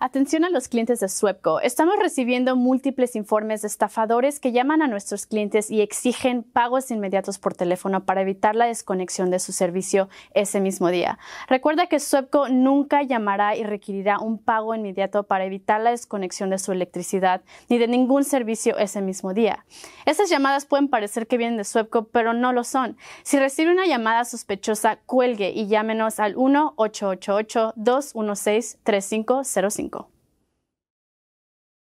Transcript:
Atención a los clientes de Suepco. Estamos recibiendo múltiples informes de estafadores que llaman a nuestros clientes y exigen pagos inmediatos por teléfono para evitar la desconexión de su servicio ese mismo día. Recuerda que Suepco nunca llamará y requerirá un pago inmediato para evitar la desconexión de su electricidad ni de ningún servicio ese mismo día. Esas llamadas pueden parecer que vienen de Suepco, pero no lo son. Si recibe una llamada sospechosa, cuelgue y llámenos al 1-888-216-3505.